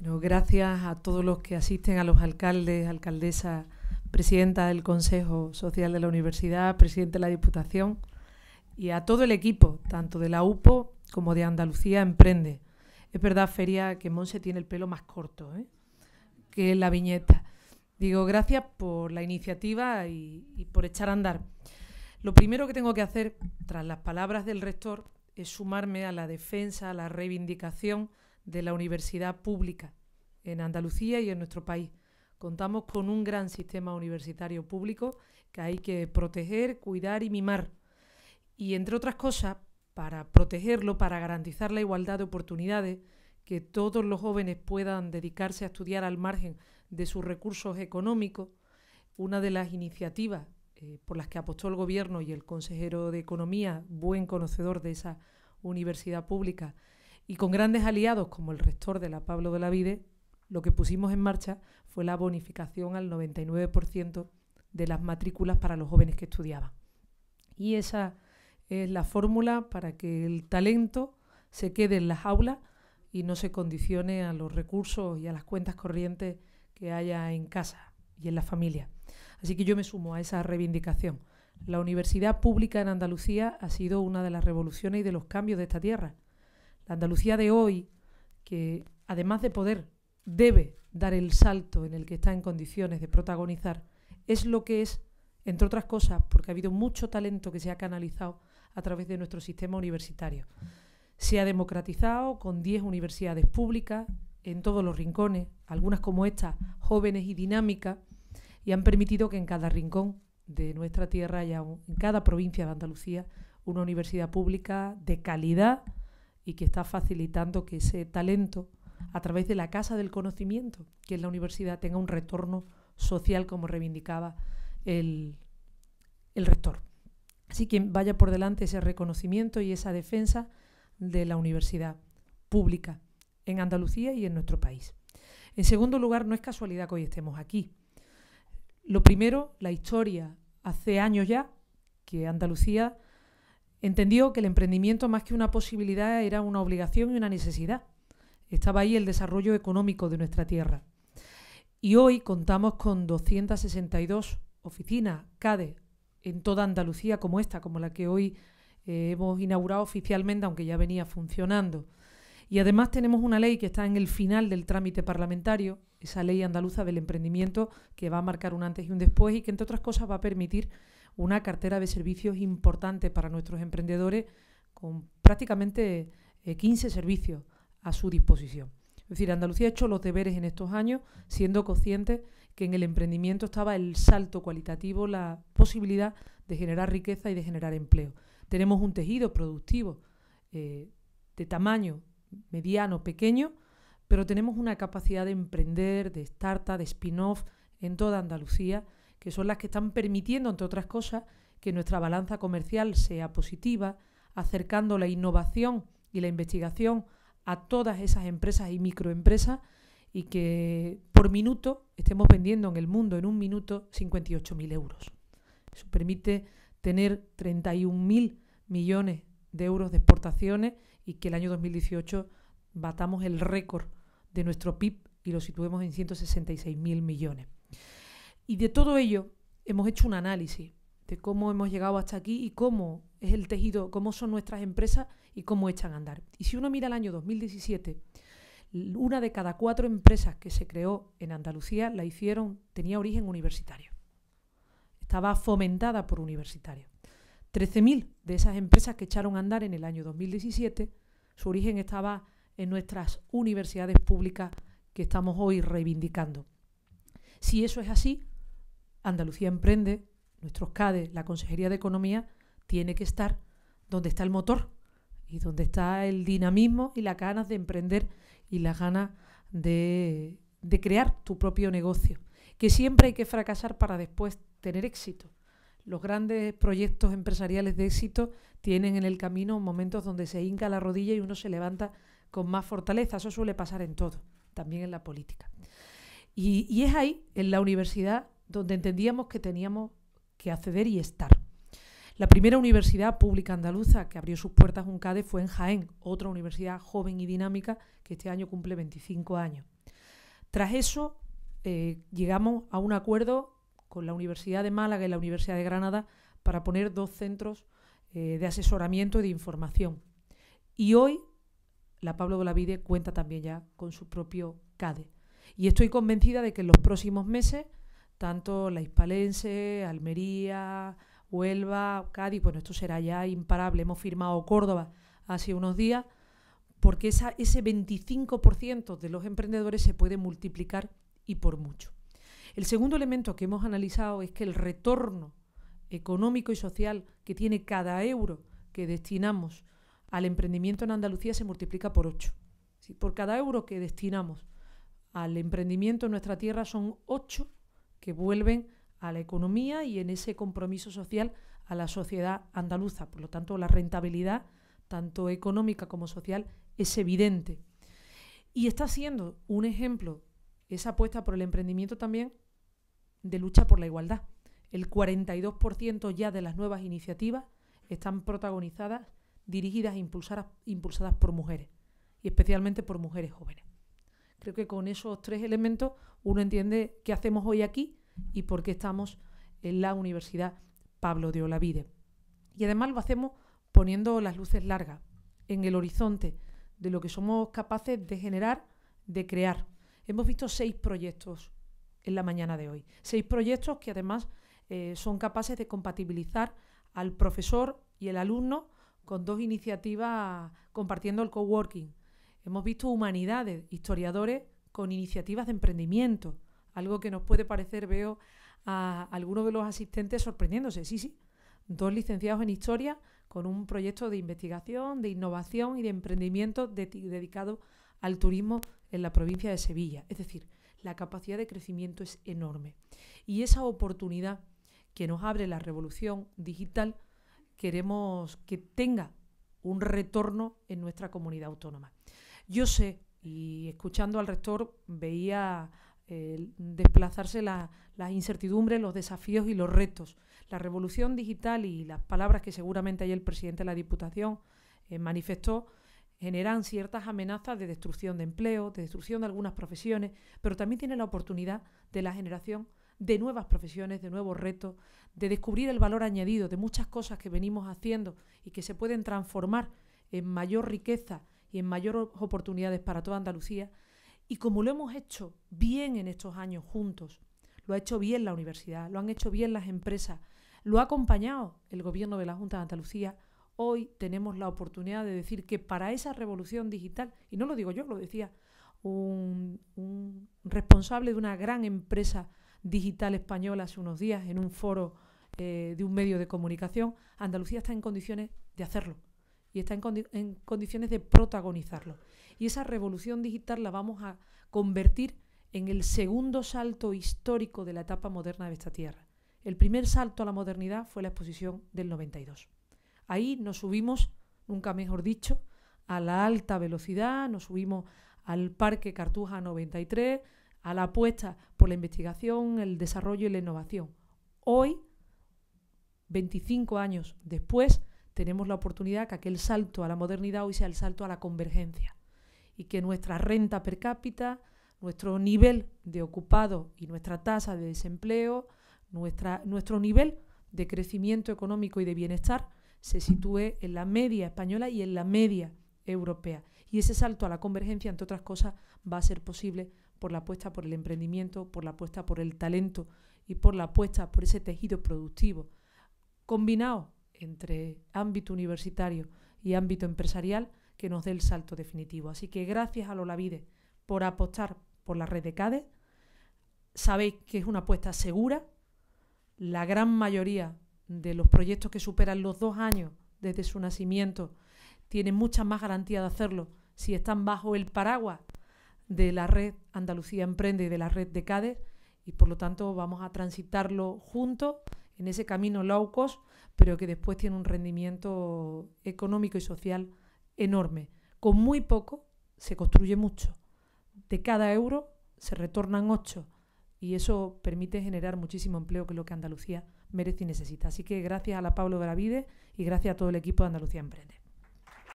gracias a todos los que asisten, a los alcaldes, alcaldesa, presidenta del Consejo Social de la Universidad, presidente de la Diputación y a todo el equipo, tanto de la UPO como de Andalucía Emprende. Es verdad, Feria, que Monse tiene el pelo más corto ¿eh? que la viñeta. Digo, gracias por la iniciativa y, y por echar a andar. Lo primero que tengo que hacer, tras las palabras del rector, es sumarme a la defensa, a la reivindicación de la universidad pública en Andalucía y en nuestro país. Contamos con un gran sistema universitario público que hay que proteger, cuidar y mimar. Y entre otras cosas, para protegerlo, para garantizar la igualdad de oportunidades, que todos los jóvenes puedan dedicarse a estudiar al margen de sus recursos económicos, una de las iniciativas eh, por las que apostó el Gobierno y el consejero de Economía, buen conocedor de esa universidad pública, y con grandes aliados como el rector de la Pablo de la Vide, lo que pusimos en marcha fue la bonificación al 99% de las matrículas para los jóvenes que estudiaban. Y esa es la fórmula para que el talento se quede en las aulas y no se condicione a los recursos y a las cuentas corrientes que haya en casa y en la familia. Así que yo me sumo a esa reivindicación. La universidad pública en Andalucía ha sido una de las revoluciones y de los cambios de esta tierra. La Andalucía de hoy, que además de poder, debe dar el salto en el que está en condiciones de protagonizar, es lo que es, entre otras cosas, porque ha habido mucho talento que se ha canalizado a través de nuestro sistema universitario. Se ha democratizado con 10 universidades públicas en todos los rincones, algunas como esta, jóvenes y dinámicas, y han permitido que en cada rincón de nuestra tierra haya, en cada provincia de Andalucía, una universidad pública de calidad, y que está facilitando que ese talento, a través de la Casa del Conocimiento, que es la universidad, tenga un retorno social como reivindicaba el, el rector. Así que vaya por delante ese reconocimiento y esa defensa de la universidad pública en Andalucía y en nuestro país. En segundo lugar, no es casualidad que hoy estemos aquí. Lo primero, la historia. Hace años ya que Andalucía Entendió que el emprendimiento más que una posibilidad era una obligación y una necesidad. Estaba ahí el desarrollo económico de nuestra tierra. Y hoy contamos con 262 oficinas CADE en toda Andalucía como esta, como la que hoy eh, hemos inaugurado oficialmente, aunque ya venía funcionando. Y además tenemos una ley que está en el final del trámite parlamentario, esa ley andaluza del emprendimiento que va a marcar un antes y un después y que entre otras cosas va a permitir una cartera de servicios importante para nuestros emprendedores con prácticamente 15 eh, servicios a su disposición. Es decir, Andalucía ha hecho los deberes en estos años, siendo consciente que en el emprendimiento estaba el salto cualitativo, la posibilidad de generar riqueza y de generar empleo. Tenemos un tejido productivo eh, de tamaño mediano, pequeño, pero tenemos una capacidad de emprender, de startup, de spin-off en toda Andalucía que son las que están permitiendo, entre otras cosas, que nuestra balanza comercial sea positiva, acercando la innovación y la investigación a todas esas empresas y microempresas y que por minuto estemos vendiendo en el mundo en un minuto 58.000 euros. Eso permite tener 31.000 millones de euros de exportaciones y que el año 2018 batamos el récord de nuestro PIB y lo situemos en 166.000 millones. Y de todo ello hemos hecho un análisis de cómo hemos llegado hasta aquí y cómo es el tejido, cómo son nuestras empresas y cómo echan a andar. Y si uno mira el año 2017, una de cada cuatro empresas que se creó en Andalucía la hicieron, tenía origen universitario. Estaba fomentada por universitarios. 13.000 de esas empresas que echaron a andar en el año 2017, su origen estaba en nuestras universidades públicas que estamos hoy reivindicando. Si eso es así, Andalucía Emprende, nuestros CADE, la Consejería de Economía, tiene que estar donde está el motor y donde está el dinamismo y las ganas de emprender y las ganas de, crear tu propio negocio. Que siempre hay que fracasar para después tener éxito. Los grandes proyectos empresariales de éxito tienen en el camino momentos donde se hinca la rodilla y uno se levanta con más fortaleza. Eso suele pasar en todo, también en la política. y es ahí, en la universidad, donde entendíamos que teníamos que acceder y estar. La primera universidad pública andaluza que abrió sus puertas un CADE fue en Jaén, otra universidad joven y dinámica que este año cumple 25 años. Tras eso, eh, llegamos a un acuerdo con la Universidad de Málaga y la Universidad de Granada para poner dos centros eh, de asesoramiento y de información. Y hoy la Pablo de vide cuenta también ya con su propio CADE. Y estoy convencida de que en los próximos meses tanto la Hispalense, Almería, Huelva, Cádiz, bueno, esto será ya imparable. Hemos firmado Córdoba hace unos días, porque ese 25% de los emprendedores se puede multiplicar y por mucho. El segundo elemento que hemos analizado es que el retorno económico y social que tiene cada euro que destinamos al emprendimiento en Andalucía se multiplica por 8. Por cada euro que destinamos al emprendimiento en nuestra tierra son 8 que vuelven a la economía y en ese compromiso social a la sociedad andaluza. Por lo tanto, la rentabilidad, tanto económica como social, es evidente. Y está siendo un ejemplo esa apuesta por el emprendimiento también de lucha por la igualdad. El 42% ya de las nuevas iniciativas están protagonizadas, dirigidas e impulsadas, impulsadas por mujeres, y especialmente por mujeres jóvenes. Creo que con esos tres elementos uno entiende qué hacemos hoy aquí y por qué estamos en la Universidad Pablo de Olavide. Y además lo hacemos poniendo las luces largas en el horizonte de lo que somos capaces de generar, de crear. Hemos visto seis proyectos en la mañana de hoy. Seis proyectos que además eh, son capaces de compatibilizar al profesor y el alumno con dos iniciativas compartiendo el coworking. Hemos visto humanidades, historiadores con iniciativas de emprendimiento, algo que nos puede parecer, veo a algunos de los asistentes sorprendiéndose, sí, sí, dos licenciados en historia con un proyecto de investigación, de innovación y de emprendimiento dedicado al turismo en la provincia de Sevilla. Es decir, la capacidad de crecimiento es enorme. Y esa oportunidad que nos abre la revolución digital queremos que tenga un retorno en nuestra comunidad autónoma. Yo sé, y escuchando al rector veía eh, desplazarse la, las incertidumbres, los desafíos y los retos. La revolución digital y las palabras que seguramente ayer el presidente de la Diputación eh, manifestó generan ciertas amenazas de destrucción de empleo, de destrucción de algunas profesiones, pero también tiene la oportunidad de la generación de nuevas profesiones, de nuevos retos, de descubrir el valor añadido de muchas cosas que venimos haciendo y que se pueden transformar en mayor riqueza y en mayores oportunidades para toda Andalucía. Y como lo hemos hecho bien en estos años juntos, lo ha hecho bien la universidad, lo han hecho bien las empresas, lo ha acompañado el gobierno de la Junta de Andalucía, hoy tenemos la oportunidad de decir que para esa revolución digital, y no lo digo yo, lo decía un, responsable de una gran empresa digital española hace unos días en un foro eh, de un medio de comunicación, Andalucía está en condiciones de hacerlo y está en, condiciones de protagonizarlo. Y esa revolución digital la vamos a convertir en el segundo salto histórico de la etapa moderna de esta tierra. El primer salto a la modernidad fue la exposición del 92. Ahí nos subimos, nunca mejor dicho, a la alta velocidad, nos subimos al Parque Cartuja 93, a la apuesta por la investigación, el desarrollo y la innovación. Hoy, 25 años después, tenemos la oportunidad que aquel salto a la modernidad hoy sea el salto a la convergencia y que nuestra renta per cápita, nuestro nivel de ocupado y nuestra tasa de desempleo, nuestra, nuestro nivel de crecimiento económico y de bienestar se sitúe en la media española y en la media europea. Y ese salto a la convergencia, entre otras cosas, va a ser posible por la apuesta por el emprendimiento, por la apuesta por el talento y por la apuesta por ese tejido productivo, combinado entre ámbito universitario y ámbito empresarial que nos dé el salto definitivo. Así que gracias a Lolavide por apostar por la red de CADE. Sabéis que es una apuesta segura. La gran mayoría de los proyectos que superan los dos años desde su nacimiento tienen mucha más garantía de hacerlo si están bajo el paraguas de la red Andalucía Emprende y de la red de CADE y por lo tanto vamos a transitarlo juntos en ese camino low cost, pero que después tiene un rendimiento económico y social enorme. Con muy poco se construye mucho. De cada euro se retornan ocho y eso permite generar muchísimo empleo, que es lo que Andalucía merece y necesita. Así que gracias a la Pablo Gravide y gracias a todo el equipo de Andalucía Emprende.